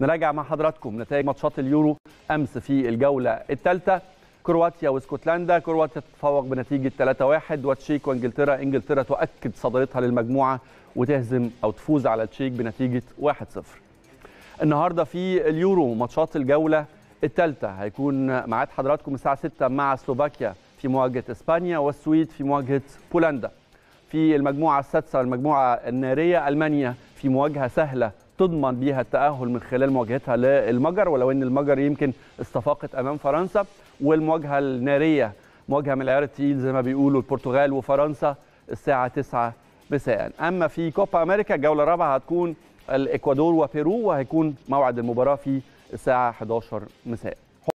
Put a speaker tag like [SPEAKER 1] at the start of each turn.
[SPEAKER 1] نراجع مع حضراتكم نتائج ماتشات اليورو امس في الجوله الثالثه كرواتيا واسكتلندا كرواتيا تتفوق بنتيجه 3-1 وتشيك وانجلترا انجلترا تؤكد صدارتها للمجموعه وتهزم او تفوز على تشيك بنتيجه 1-0 النهارده في اليورو ماتشات الجوله الثالثه هيكون ميعاد حضراتكم الساعه 6 مع سلوفاكيا في مواجهه اسبانيا والسويد في مواجهه بولندا في المجموعه السادسه والمجموعه الناريه المانيا في مواجهه سهله تضمن بيها التأهل من خلال مواجهتها للمجر ولو أن المجر يمكن استفاقت أمام فرنسا والمواجهة النارية مواجهة من العيار التقيل زي ما بيقولوا البرتغال وفرنسا الساعة 9 مساء أما في كوبا أمريكا الجولة الرابعة هتكون الإكوادور وبيرو وهيكون موعد المباراة في الساعة 11 مساء